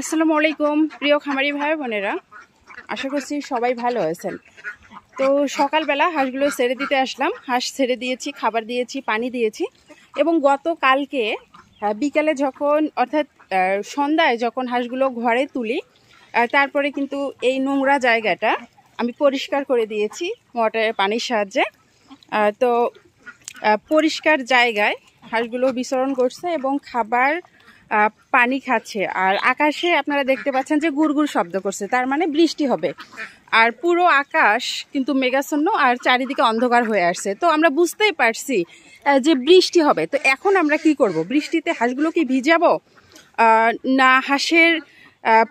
আসসালামু আলাইকুম প্রিয় খামারি ভাই বোনেরা আশা করছি সবাই ভালো আছেন তো সকালবেলা হাঁসগুলো ছেড়ে দিতে আসলাম হাঁস ছেড়ে দিয়েছি খাবার দিয়েছি পানি দিয়েছি এবং গত কালকে বিকালে যখন অর্থাৎ সন্ধ্যায় যখন হাঁসগুলো ঘরে তুলি তারপরে কিন্তু এই নোংরা জায়গাটা আমি পরিষ্কার করে দিয়েছি মোটরের পানির সাহায্যে তো পরিষ্কার জায়গায় হাঁসগুলো বিচরণ করছে এবং খাবার পানি খাচ্ছে আর আকাশে আপনারা দেখতে পাচ্ছেন যে গুড় শব্দ করছে তার মানে বৃষ্টি হবে আর পুরো আকাশ কিন্তু মেঘাচ্ছন্ন আর চারিদিকে অন্ধকার হয়ে আসছে তো আমরা বুঝতেই পারছি যে বৃষ্টি হবে তো এখন আমরা কি করব বৃষ্টিতে হাঁসগুলো কি ভিজাব না হাঁসের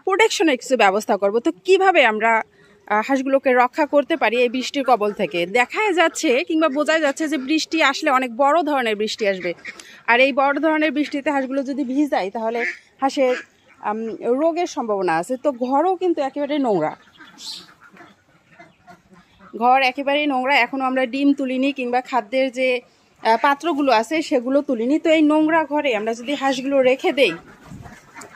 প্রোটেকশনের কিছু ব্যবস্থা করব তো কিভাবে আমরা হাঁসগুলোকে রক্ষা করতে পারি এই বৃষ্টির কবল থেকে দেখা যাচ্ছে কিংবা বোঝা যাচ্ছে যে বৃষ্টি আসলে অনেক বড় ধরনের বৃষ্টি আসবে আর এই বড় ধরনের বৃষ্টিতে হাঁসগুলো যদি ভিজায় তাহলে হাঁসের রোগের সম্ভাবনা আছে তো ঘরও কিন্তু একেবারে নোংরা ঘর একেবারেই নোংরা এখনও আমরা ডিম তুলিনি কিংবা খাদ্যের যে পাত্রগুলো আছে সেগুলো তুলিনি তো এই নোংরা ঘরে আমরা যদি হাঁসগুলো রেখে দেই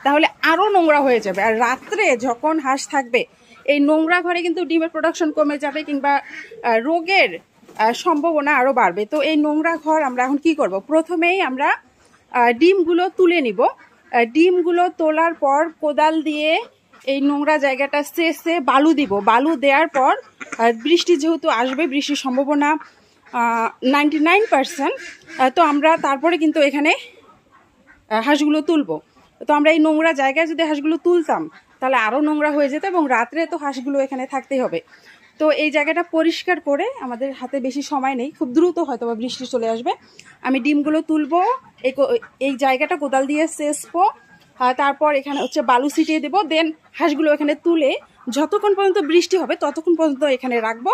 তাহলে আরও নোংরা হয়ে যাবে আর রাত্রে যখন হাঁস থাকবে এই নোংরা ঘরে কিন্তু ডিমের প্রোডাকশন কমে যাবে কিংবা রোগের সম্ভাবনা আরও বাড়বে তো এই নোংরা ঘর আমরা এখন কি করব প্রথমেই আমরা ডিমগুলো তুলে নিব ডিমগুলো তোলার পর কোদাল দিয়ে এই নোংরা জায়গাটা সেসে বালু দিব বালু দেওয়ার পর বৃষ্টি যেহেতু আসবে বৃষ্টির সম্ভাবনা নাইনটি তো আমরা তারপরে কিন্তু এখানে হাঁসগুলো তুলব তো আমরা এই নোংরা জায়গায় যদি হাঁসগুলো তুলতাম তাহলে আরও নোংরা হয়ে যেত এবং রাত্রে তো হাঁসগুলো এখানে থাকতেই হবে তো এই জায়গাটা পরিষ্কার করে আমাদের হাতে বেশি সময় নেই খুব দ্রুত হয়তো বা বৃষ্টি চলে আসবে আমি ডিমগুলো তুলবো এই জায়গাটা কোদাল দিয়ে সেসবো তারপর এখানে হচ্ছে বালু ছিটিয়ে দেবো দেন হাঁসগুলো এখানে তুলে যতক্ষণ পর্যন্ত বৃষ্টি হবে ততক্ষণ পর্যন্ত এখানে রাখবো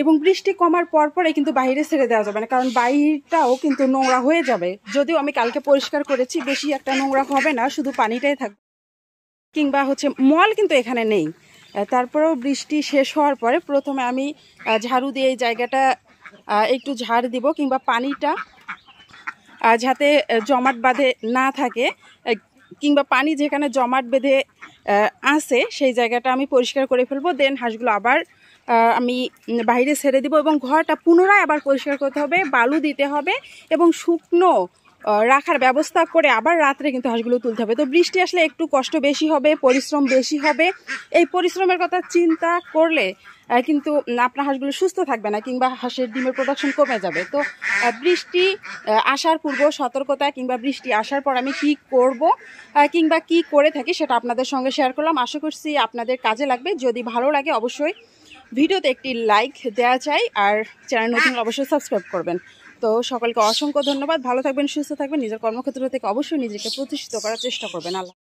এবং বৃষ্টি কমার পর পরে কিন্তু বাইরে ছেড়ে দেওয়া যাবে না কারণ বাইরটাও কিন্তু নোংরা হয়ে যাবে যদিও আমি কালকে পরিষ্কার করেছি বেশি একটা নোংরা হবে না শুধু পানিটাই থাকবে কিংবা হচ্ছে মল কিন্তু এখানে নেই তারপরেও বৃষ্টি শেষ হওয়ার পরে প্রথমে আমি ঝাড়ু দিয়ে এই জায়গাটা একটু ঝাড় দিব কিংবা পানিটা যাতে জমাট বাঁধে না থাকে কিংবা পানি যেখানে জমাট বেঁধে আসে সেই জায়গাটা আমি পরিষ্কার করে ফেলবো দেন হাঁসগুলো আবার আমি বাইরে ছেড়ে দিব এবং ঘরটা পুনরায় আবার পরিষ্কার করতে হবে বালু দিতে হবে এবং শুকনো রাখার ব্যবস্থা করে আবার রাত্রে কিন্তু হাঁসগুলো তুলতে হবে তো বৃষ্টি আসলে একটু কষ্ট বেশি হবে পরিশ্রম বেশি হবে এই পরিশ্রমের কথা চিন্তা করলে কিন্তু আপনার হাঁসগুলো সুস্থ থাকবে না কিংবা হাঁসের ডিমের প্রোডাকশন কমে যাবে তো বৃষ্টি আসার পূর্ব সতর্কতা কিংবা বৃষ্টি আসার পর আমি কি করব কিংবা কি করে থাকি সেটা আপনাদের সঙ্গে শেয়ার করলাম আশা করছি আপনাদের কাজে লাগবে যদি ভালো লাগে অবশ্যই ভিডিওতে একটি লাইক দেওয়া চাই আর চ্যানেল নতুন হ্যাঁ। অবশ্যই সাবস্ক্রাইব করবেন তো সকলকে অসংখ্য ধন্যবাদ ভালো থাকবেন সুস্থ থাকবেন নিজের কর্মক্ষেত্র থেকে অবশ্যই নিজেকে প্রতিষ্ঠিত করার চেষ্টা করবেন আল্লাহ